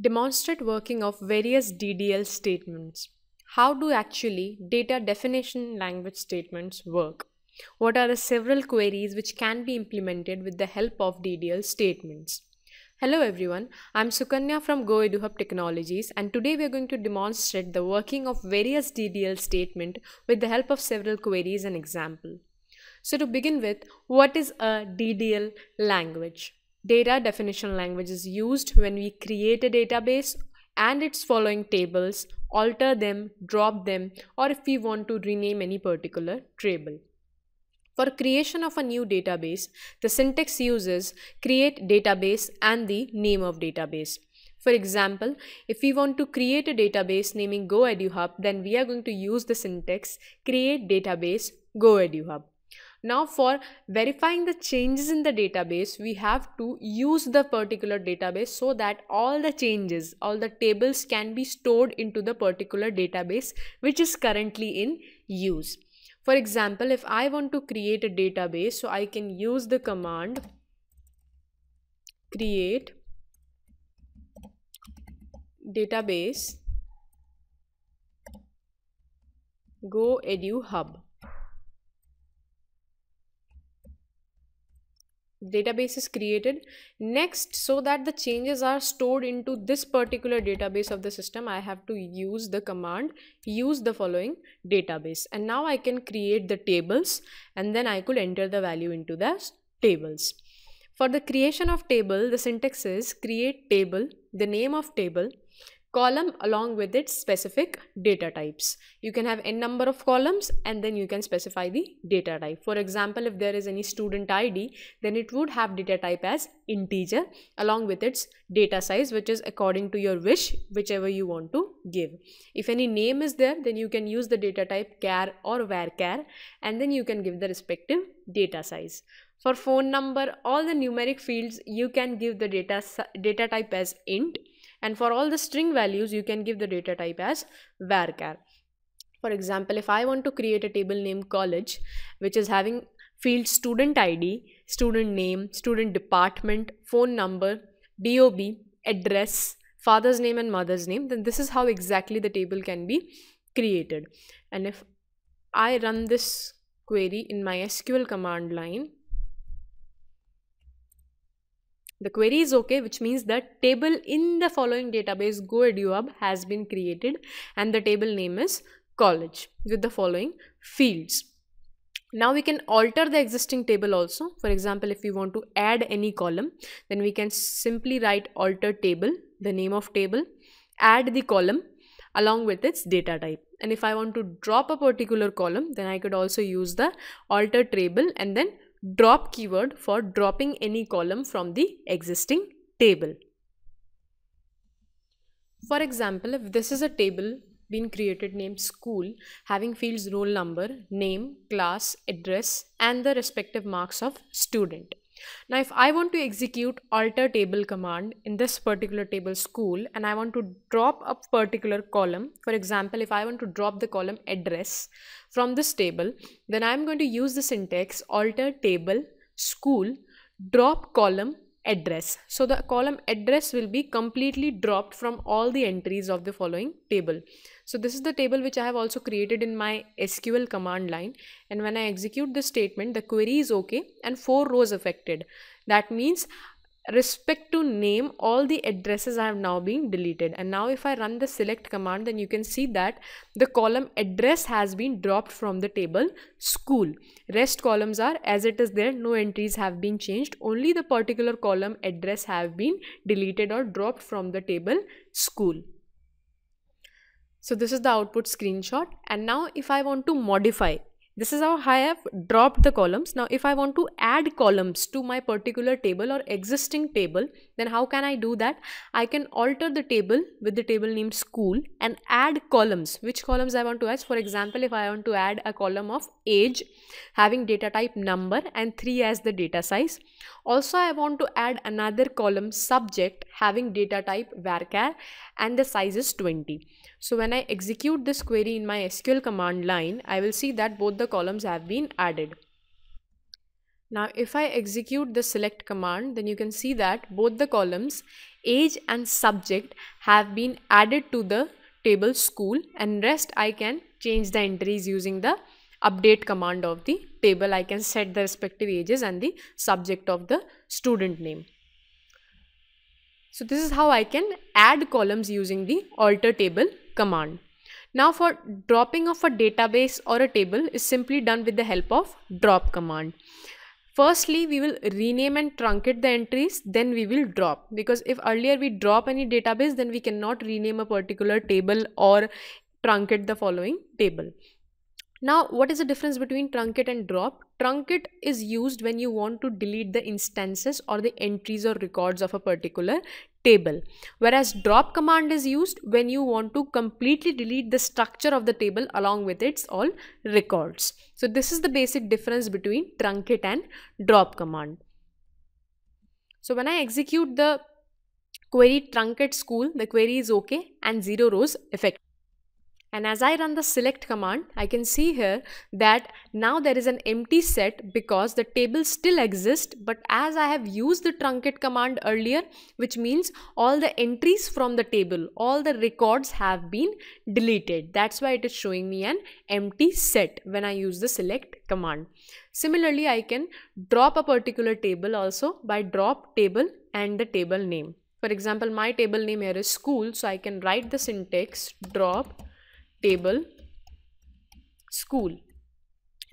Demonstrate working of various DDL statements. How do actually data definition language statements work? What are the several queries which can be implemented with the help of DDL statements? Hello everyone, I'm Sukanya from GoEduHub Technologies and today we are going to demonstrate the working of various DDL statement with the help of several queries and example. So to begin with, what is a DDL language? Data definition language is used when we create a database and its following tables, alter them, drop them, or if we want to rename any particular table. For creation of a new database, the syntax uses create database and the name of database. For example, if we want to create a database naming GoEduHub, then we are going to use the syntax create database GoEduHub. Now for verifying the changes in the database, we have to use the particular database so that all the changes, all the tables can be stored into the particular database which is currently in use. For example, if I want to create a database, so I can use the command create database go edu hub database is created next so that the changes are stored into this particular database of the system i have to use the command use the following database and now i can create the tables and then i could enter the value into the tables for the creation of table the syntax is create table the name of table column along with its specific data types. You can have n number of columns and then you can specify the data type. For example, if there is any student ID, then it would have data type as integer along with its data size, which is according to your wish, whichever you want to give. If any name is there, then you can use the data type char or where care, and then you can give the respective data size for phone number all the numeric fields you can give the data data type as int and for all the string values you can give the data type as varchar for example if i want to create a table named college which is having field student id student name student department phone number dob address father's name and mother's name then this is how exactly the table can be created and if i run this query in my sql command line the query is okay, which means the table in the following database Goeduab has been created and the table name is college with the following fields. Now we can alter the existing table also. For example, if we want to add any column, then we can simply write alter table, the name of table, add the column along with its data type. And if I want to drop a particular column, then I could also use the alter table and then drop keyword for dropping any column from the existing table. For example, if this is a table been created named school having fields roll number, name, class, address and the respective marks of student. Now if I want to execute alter table command in this particular table school and I want to drop a particular column, for example, if I want to drop the column address from this table, then I'm going to use the syntax alter table school drop column address. So the column address will be completely dropped from all the entries of the following table. So this is the table which I have also created in my SQL command line. And when I execute the statement, the query is okay and four rows affected. That means respect to name all the addresses have now been deleted and now if I run the select command then you can see that the column address has been dropped from the table school rest columns are as it is there no entries have been changed only the particular column address have been deleted or dropped from the table school so this is the output screenshot and now if I want to modify this is how I have dropped the columns. Now, if I want to add columns to my particular table or existing table, then how can I do that? I can alter the table with the table name school and add columns. Which columns I want to add? For example, if I want to add a column of age, having data type number and 3 as the data size. Also, I want to add another column subject having data type varchar and the size is 20. So when I execute this query in my SQL command line, I will see that both the columns have been added. Now if I execute the select command, then you can see that both the columns age and subject have been added to the table school and rest I can change the entries using the update command of the table. I can set the respective ages and the subject of the student name. So this is how I can add columns using the alter table command. Now for dropping of a database or a table is simply done with the help of drop command. Firstly, we will rename and truncate the entries, then we will drop because if earlier we drop any database, then we cannot rename a particular table or truncate the following table. Now, what is the difference between truncate and drop? Truncate is used when you want to delete the instances or the entries or records of a particular table whereas drop command is used when you want to completely delete the structure of the table along with its all records. So this is the basic difference between truncate and drop command. So when I execute the query truncate school, the query is okay and zero rows effect. And as I run the select command, I can see here that now there is an empty set because the table still exists. But as I have used the truncate command earlier, which means all the entries from the table, all the records have been deleted. That's why it is showing me an empty set when I use the select command. Similarly, I can drop a particular table also by drop table and the table name. For example, my table name here is school. So I can write the syntax drop table school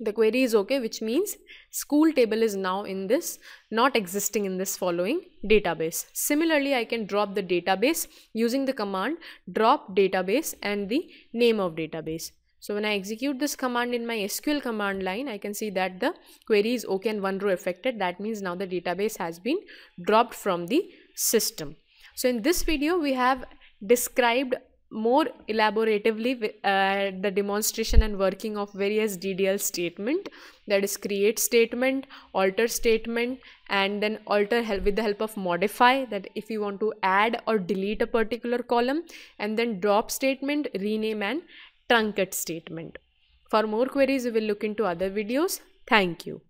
the query is okay which means school table is now in this not existing in this following database similarly i can drop the database using the command drop database and the name of database so when i execute this command in my sql command line i can see that the query is okay and one row affected that means now the database has been dropped from the system so in this video we have described more elaboratively uh, the demonstration and working of various DDL statement that is create statement, alter statement and then alter help with the help of modify that if you want to add or delete a particular column and then drop statement, rename and truncate statement. For more queries we will look into other videos. Thank you.